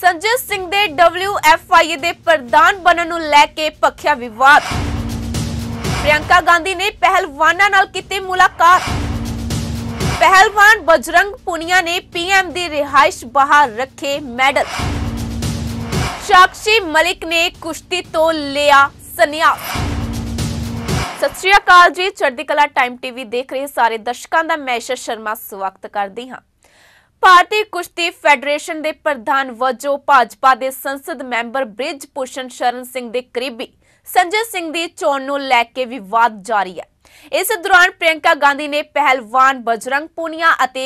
ਸੰਜੀਤ ਸਿੰਘ ਦੇ WFIA ਦੇ ਪ੍ਰਧਾਨ ਬਣਨ ਨੂੰ ਲੈ ਕੇ ਪੱਖਿਆ ਵਿਵਾਦ ਪ੍ਰਿਯੰਕਾ ਗਾਂਧੀ ਨੇ ਪਹਿਲਵਾਨਾਂ ਨਾਲ ਕੀਤੀ ਮੁਲਾਕਾਤ ਪਹਿਲਵਾਨ ਬਜਰੰਗ ਪੁਨੀਆ ਨੇ ਪੀਐਮ ਦੀ ਰਿਹਾਇਸ਼ ਬਾਹਰ ਰੱਖੇ ਮੈਡਲ ਸ਼ਾਕਸ਼ੀ ਮਲਿਕ ਨੇ ਕੁਸ਼ਤੀ ਤੋਂ ਲਿਆ ਸੰਨਿਆਸ ਸਤਿ ਸ਼੍ਰੀ ਅਕਾਲ ਜੀ ਚੜ੍ਹਦੀ ਕਲਾ ਟਾਈਮ ਟੀਵੀ ਦੇਖ ਰਹੇ ਸਾਰੇ ਦਰਸ਼ਕਾਂ ਦਾ ਮੈਂ ਸ਼ਰਮਾ ਸਵਾਗਤ ਕਰਦੀ ਹਾਂ ਭਾਰਤੀ ਕੁਸ਼ਤੀ ਫੈਡਰੇਸ਼ਨ ਦੇ ਪ੍ਰਧਾਨ ਵਜੋਂ ਭਾਜਪਾ ਦੇ ਸੰਸਦ ਮੈਂਬਰ ਬ੍ਰਿਜ ਪੁਸ਼ਨ ਸ਼ਰਨ ਸਿੰਘ ਦੇ ਕਰੀਬੀ ਸੰਜੇ ਸਿੰਘ ਦੀ ਚੋਣ ਨੂੰ ਲੈ ਕੇ ਵਿਵਾਦ ਜਾਰੀ ਹੈ ਇਸ ਦੌਰਾਨ ਪ੍ਰਿਯੰਕਾ ਗਾਂਧੀ ਨੇ ਪਹਿਲਵਾਨ ਬਜਰੰਗ ਪੁਨੀਆ ਅਤੇ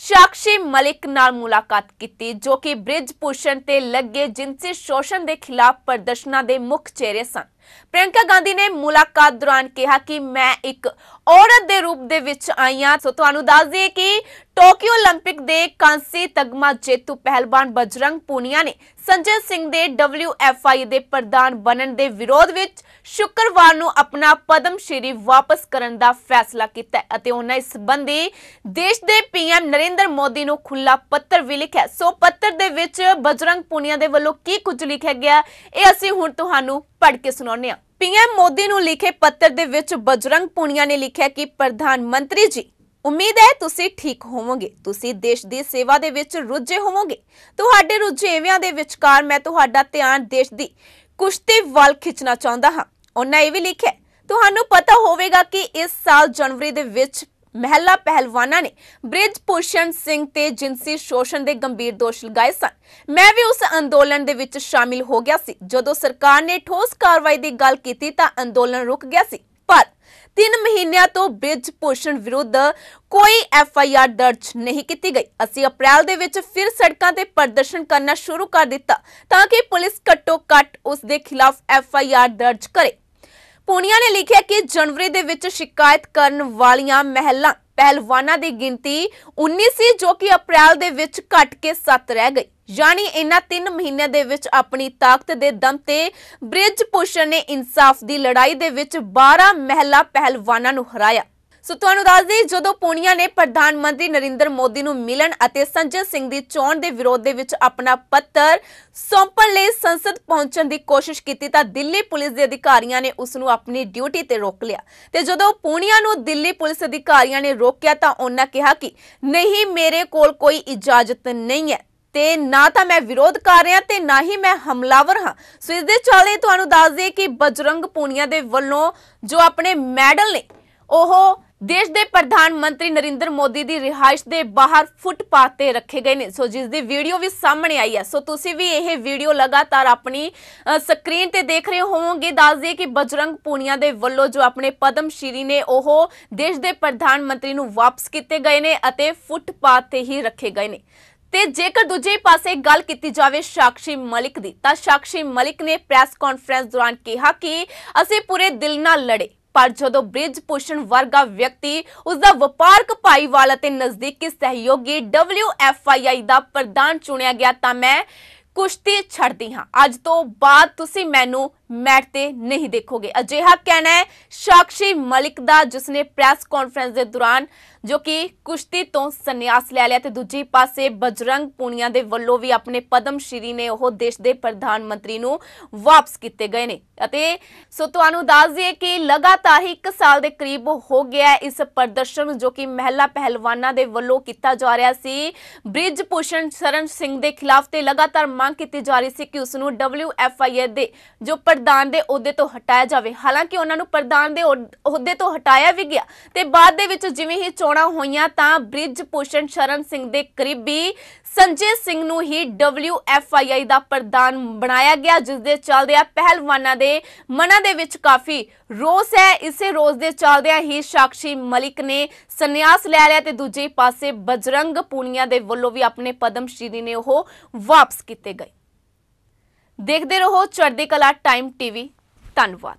ਸ਼ਾਕਸ਼ੀ ਮਲਿਕ ਨਾਲ ਮੁਲਾਕਾਤ ਕੀਤੀ ਜੋ ਕਿ ਬ੍ਰਿਜ ਪੁਸ਼ਨ ਤੇ ਲੱਗੇ ਜਿੰਸੀ ਸ਼ੋਸ਼ਣ ਦੇ ਖਿਲਾਫ ਪ੍ਰਦਰਸ਼ਨਾਂ ਦੇ ਮੁੱਖ ਚਿਹਰੇ ਸਨ ਪ੍ਰਿਯੰਕਾ ਗਾਂਧੀ ਨੇ ਮੁਲਾਕਾਤ ਦੌਰਾਨ ਕਿਹਾ ਕਿ ਮੈਂ ਇੱਕ ਔਰਤ ਦੇ ਰੂਪ ਦੇ ਵਿੱਚ ਆਈ ਹਾਂ ਸੋ ਤੁਹਾਨੂੰ ਦੱਸ ਦਈਏ ਕਿ ਟੋਕੀਓ 올림픽 ਦੇ ਕਾਂਸੀ ਤਗਮਾ ਜੇਤੂ ਪਹਿਲਵਾਨ ਬਜਰੰਗ ਪੂਨੀਆ ਨੇ ਸੰਜੇ ਸਿੰਘ ਦੇ WFI ਦੇ ਪ੍ਰਧਾਨ ਬਣਨ ਦੇ ਵਿਰੋਧ ਵਿੱਚ ਸ਼ੁੱਕਰਵਾਰ ਨੂੰ ਆਪਣਾ ਪਦਮ ਸ਼੍ਰੀ ਵਾਪਸ ਕਰਨ ਦਾ ਫੈਸਲਾ ਕੀਤਾ ਅਤੇ ਉਹਨਾਂ ਇਸ ਸੰਬੰਧੀ ਦੇਸ਼ ਦੇ ਪੀਐਮ ਨਰਿੰਦਰ ਮੋਦੀ ਨੂੰ ਖੁੱਲਾ ਪੱਤਰ ਵੀ ਲਿਖਿਆ ਸੋ ਪੱਤਰ ਦੇ ਵਿੱਚ ਬਜਰੰਗ ਪੂਨੀਆ ਦੇ ਵੱਲੋਂ ਕੀ ਕੁਝ ਲਿਖਿਆ ਗਿਆ ਇਹ ਅਸੀਂ ਹੁਣ ਤੁਹਾਨੂੰ ਪੜ੍ਹ ਕੇ ਸੁਣਾਉਂਦੇ ਸੁਣਾਉਂਦੇ ਆ ਪੀਐਮ ਮੋਦੀ ਨੂੰ ਲਿਖੇ ਪੱਤਰ ਦੇ ਵਿੱਚ ਬਜਰੰਗ ਪੁਨੀਆ ਨੇ ਲਿਖਿਆ ਕਿ ਪ੍ਰਧਾਨ ਮੰਤਰੀ ਜੀ ਉਮੀਦ ਹੈ ਤੁਸੀਂ ਠੀਕ ਹੋਵੋਗੇ ਤੁਸੀਂ ਦੇਸ਼ ਦੀ ਸੇਵਾ ਦੇ ਵਿੱਚ ਰੁੱਝੇ ਹੋਵੋਗੇ ਤੁਹਾਡੇ ਰੁਝੇਵਿਆਂ ਦੇ ਵਿਚਕਾਰ ਮੈਂ ਤੁਹਾਡਾ ਧਿਆਨ ਦੇਸ਼ ਦੀ ਕੁਸ਼ਤੀ ਵੱਲ ਖਿੱਚਣਾ ਚਾਹੁੰਦਾ ਹਾਂ ਉਹਨਾਂ ਇਹ ਵੀ ਲਿਖਿਆ ਤੁਹਾਨੂੰ ਪਤਾ ਹੋਵੇਗਾ ਕਿ ਇਸ ਸਾਲ ਜਨਵਰੀ ਦੇ ਵਿੱਚ ਮਹਿਲਾ ਪਹਿਲਵਾਨਾਂ ਨੇ ਬ੍ਰਿਜ ਪੁਰਸ਼ਨ ਸਿੰਘ ਤੇ ਜਿੰਸੀ ਸ਼ੋਸ਼ਣ ਦੇ ਗੰਭੀਰ ਦੋਸ਼ ਲਗਾਏ ਸਨ ਮੈਂ ਵੀ ਉਸ ਅੰਦੋਲਨ ਦੇ ਵਿੱਚ ਸ਼ਾਮਿਲ ਹੋ ਗਿਆ ਸੀ ਜਦੋਂ ਸਰਕਾਰ ਨੇ ਠੋਸ ਕਾਰਵਾਈ ਦੀ ਗੱਲ ਕੀਤੀ ਤਾਂ ਅੰਦੋਲਨ ਰੁਕ ਗਿਆ ਸੀ ਪਰ 3 ਮਹੀਨਿਆਂ ਤੋਂ ਬ੍ਰਿਜ ਪੋਸ਼ਣ ਵਿਰੁੱਧ ਕੋਈ ਐਫ ਆਈ ਆਰ ਦਰਜ ਨਹੀਂ ਕੀਤੀ ਗਈ ਅਸੀਂ ਅਪ੍ਰੈਲ ਦੇ ਵਿੱਚ ਫਿਰ ਸੜਕਾਂ ਤੇ ਪ੍ਰਦਰਸ਼ਨ ਕਰਨਾ ਸ਼ੁਰੂ ਕਰ ਦਿੱਤਾ ਤਾਂ ਕਿ ਪੁਲਿਸ ਘੱਟੋ ਘੱਟ ਉਸ ਦੇ ਖਿਲਾਫ ਐਫ ਆਈ ਆਰ ਦਰਜ ਕਰੇ ਪੂਨੀਆ ਨੇ ਲਿਖਿਆ ਕਿ ਜਨਵਰੀ ਦੇ ਵਿੱਚ ਸ਼ਿਕਾਇਤ ਕਰਨ ਵਾਲੀਆਂ ਮਹਿਲਾ ਪਹਿਲਵਾਨਾਂ ਦੀ ਗਿਣਤੀ 19 ਸੀ ਜੋ ਕਿ ਅਪ੍ਰੈਲ ਦੇ ਵਿੱਚ ਘਟ ਕੇ 7 ਰਹਿ ਗਈ ਯਾਨੀ ਇਹਨਾਂ 3 ਮਹੀਨਿਆਂ ਦੇ ਵਿੱਚ ਆਪਣੀ ਤਾਕਤ ਦੇ ਦਮ ਤੇ ਬ੍ਰਿਜ ਪੁਸ਼ਨ ਨੇ ਇਨਸਾਫ ਦੀ ਲੜਾਈ ਦੇ ਵਿੱਚ 12 ਮਹਿਲਾ ਪਹਿਲਵਾਨਾਂ ਨੂੰ ਹਰਾਇਆ ਸੋ ਤੁਹਾਨੂੰ ਦੱਸ ਦੇ ਜਦੋਂ ਪੂਨੀਆ ਨੇ ਪ੍ਰਧਾਨ ਮੰਤਰੀ ਨਰਿੰਦਰ ਮੋਦੀ ਨੂੰ ਮਿਲਣ ਅਤੇ ਸੰਜੇ ਸਿੰਘ ਦੀ ਚੋਣ ਦੇ ਵਿਰੋਧ ਦੇ ਵਿੱਚ ਆਪਣਾ ਪੱਤਰ ਸੌਂਪਣ ਲਈ ਸੰਸਦ ਪਹੁੰਚਣ ਦੀ ਕੋਸ਼ਿਸ਼ ਕੀਤੀ ਤਾਂ ਦਿੱਲੀ ਪੁਲਿਸ ਦੇ ਅਧਿਕਾਰੀਆਂ ਨੇ ਉਸ ਨੂੰ ਆਪਣੀ ਡਿਊਟੀ ਤੇ ਰੋਕ ਲਿਆ ਤੇ ਜਦੋਂ ਪੂਨੀਆ ਨੂੰ ਦਿੱਲੀ ਪੁਲਿਸ ਅਧਿਕਾਰੀਆਂ ਨੇ ਰੋਕਿਆ ਤਾਂ ਉਹਨਾਂ ਕਿਹਾ ਕਿ ਨਹੀਂ ਮੇਰੇ ਕੋਲ ਕੋਈ ਇਜਾਜ਼ਤ ਨਹੀਂ ਹੈ ਤੇ ਨਾ ਤਾਂ ਮੈਂ ਵਿਰੋਧ ਕਰ ਰਿਹਾ ਤੇ ਨਾ ਹੀ ਮੈਂ ਹਮਲਾਵਰ ਹਾਂ ਸੋ ਇਸ ਦੇ ਚਾਲੇ ਤੁਹਾਨੂੰ ਦੱਸ ਦੇ ਕਿ ਬਜਰੰਗ ਪੂਨੀਆ ਦੇ ਵੱਲੋਂ ਜੋ ਆਪਣੇ ਮੈਡਲ ਨੇ ਉਹ ਦੇਸ਼ ਦੇ ਪ੍ਰਧਾਨ ਮੰਤਰੀ ਨਰਿੰਦਰ ਮੋਦੀ ਦੀ ਰਿਹਾਇਸ਼ ਦੇ ਬਾਹਰ ਫੁੱਟਪਾਥ ਤੇ ਰੱਖੇ ਗਏ ਨੇ ਸੋ ਜਿਸ ਦੀ ਵੀਡੀਓ ਵੀ ਸਾਹਮਣੇ ਆਈ ਹੈ ਸੋ ਤੁਸੀਂ ਵੀ ਇਹ ਵੀਡੀਓ ਲਗਾਤਾਰ ਆਪਣੀ ਸਕਰੀਨ ਤੇ ਦੇਖ ਰਹੇ ਹੋਵੋਗੇ ਦੱਸ ਦਈਏ ਕਿ ਬਜਰੰਗ ਪੂਨੀਆ ਦੇ ਵੱਲੋਂ ਜੋ ਆਪਣੇ ਪਦਮ ਸ਼੍ਰੀ ਨੇ ਉਹ ਦੇਸ਼ ਦੇ ਪ੍ਰਧਾਨ ਮੰਤਰੀ ਨੂੰ ਵਾਪਸ ਕੀਤੇ ਗਏ ਨੇ ਅਤੇ ਫੁੱਟਪਾਥ ਤੇ ਹੀ ਰੱਖੇ ਗਏ ਨੇ ਤੇ ਜੇਕਰ ਦੂਜੇ ਪਾਸੇ ਗੱਲ ਕੀਤੀ ਜਾਵੇ ਸ਼ਾਕਸ਼ੀ ਮਲਿਕ ਦੀ ਤਾਂ ਸ਼ਾਕਸ਼ੀ ਮਲਿਕ ਨੇ ਪ੍ਰੈਸ ਕਾਨਫਰੰਸ ਦੌਰਾਨ ਕਿਹਾ ਕਿ ਅਸੀਂ ਪੂਰੇ ਦਿਲ ਨਾਲ ਲੜੇ ਪਰ ਜਦੋਂ ਬ੍ਰਿਜ ਪੋਸ਼ਣ ਵਰਗਾ ਵਿਅਕਤੀ ਉਸ ਦਾ ਵਪਾਰਕ ਭਾਈਵਾਲ ਅਤੇ ਨਜ਼ਦੀਕੀ ਸਹਿਯੋਗੀ WFII ਦਾ ਪ੍ਰਧਾਨ ਚੁਣਿਆ ਗਿਆ ਤਾਂ ਮੈਂ ਕੁਸ਼ਤੀ ਛੱਡਦੀ ਹਾਂ ਅੱਜ ਤੋਂ ਬਾਅਦ ਤੁਸੀਂ ਮੈਨੂੰ ਮੈਟ ਤੇ ਨਹੀਂ ਦੇਖੋਗੇ ਅਜਿਹਾ ਕਹਿਣਾ ਹੈ ਸ਼ਾਕਸ਼ੀ ਮਲਿਕ ਦਾ ਜਿਸ ਨੇ ਪ੍ਰੈਸ ਕਾਨਫਰੰਸ ਦੇ ਦੌਰਾਨ ਜੋ ਕਿ ਕੁਸ਼ਤੀ ਤੋਂ ਸੰਨਿਆਸ ਲੈ ਲਿਆ ਤੇ ਦੂਜੀ ਪਾਸੇ ਬਜਰੰਗ ਪੂਨੀਆ ਦੇ ਵੱਲੋਂ ਵੀ ਆਪਣੇ ਪਦਮ ਸ਼੍ਰੀ ਨੇ ਉਹ ਦੇਸ਼ ਦੇ ਪ੍ਰਧਾਨ ਮੰਤਰੀ ਨੂੰ ਵਾਪਸ ਕੀਤੇ ਗਏ ਨੇ ਅਤੇ ਸੋ ਤੁਹਾਨੂੰ ਦੱਸ ਦਈਏ ਕਿ ਲਗਾਤਾਰ ਹੀ 1 ਸਾਲ ਦੇ ਕਰੀਬ ਹੋ ਗਿਆ ਇਸ ਪ੍ਰਦਰਸ਼ਨ ਜੋ ਕਿ ਮਹਿਲਾ ਪਹਿਲਵਾਨਾਂ ਦੇ ਵੱਲੋਂ ਕੀਤਾ ਜਾ ਰਿਹਾ ਸੀ ਬ੍ਰਿਜ ਪੂਸ਼ਨ ਸਰਨ ਸਿੰਘ ਦੇ ਖਿਲਾਫ ਤੇ ਲਗਾਤਾਰ ਮੰਗ ਕੀਤੀ ਜਾ ਰਹੀ ਸੀ ਕਿ ਉਸ ਨੂੰ WFIR ਦੇ ਜੋ ਪ੍ਰਧਾਨ ਦੇ ਅਹੁਦੇ ਤੋਂ ਹਟਾਇਆ ਜਾਵੇ ਹਾਲਾਂਕਿ ਉਹਨਾਂ ਨੂੰ ਪ੍ਰਧਾਨ ਦੇ ਅਹੁਦੇ ਤੋਂ ਹਟਾਇਆ ਵੀ ਗਿਆ ਤੇ ਬਾਅਦ ਦੇ ਵਿੱਚ ਜਿਵੇਂ ਹੀ ਚੋਣਾਂ ਹੋਈਆਂ ਤਾਂ ਬ੍ਰਿਜ ਪੂਸ਼ਨ ਸ਼ਰਨ ਸਿੰਘ ਦੇ ਕਰੀਬੀ ਸੰਜੇ ਸਿੰਘ ਨੂੰ ਹੀ WFII ਦਾ ਪ੍ਰਧਾਨ ਬਣਾਇਆ ਗਿਆ ਜਿਸ ਦੇ ਚੱਲਦਿਆਂ ਪਹਿਲਵਾਨਾਂ ਦੇ ਮਨਾਂ ਦੇ ਵਿੱਚ ਕਾਫੀ ਰੋਸ ਹੈ ਇਸੇ ਰੋਸ ਦੇ ਚੱਲਦਿਆਂ ਹੀ ਸਾਕਸ਼ੀ ਮਲਿਕ ਨੇ ਸੰਨਿਆਸ ਲੈ ਲਿਆ ਤੇ ਦੂਜੇ ਪਾਸੇ ਬਜਰੰਗ ਪੂਨੀਆ ਦੇ ਵੱਲੋਂ ਵੀ ਆਪਣੇ ਪਦਮ ਸ਼੍ਰੀ ਨੇ ਉਹ ਵਾਪਸ ਕੀਤੇ ਗਏ ਦੇਖਦੇ ਰਹੋ ਚੜ੍ਹਦੀ ਕਲਾ ਟਾਈਮ ਟੀਵੀ ਧੰਨਵਾਦ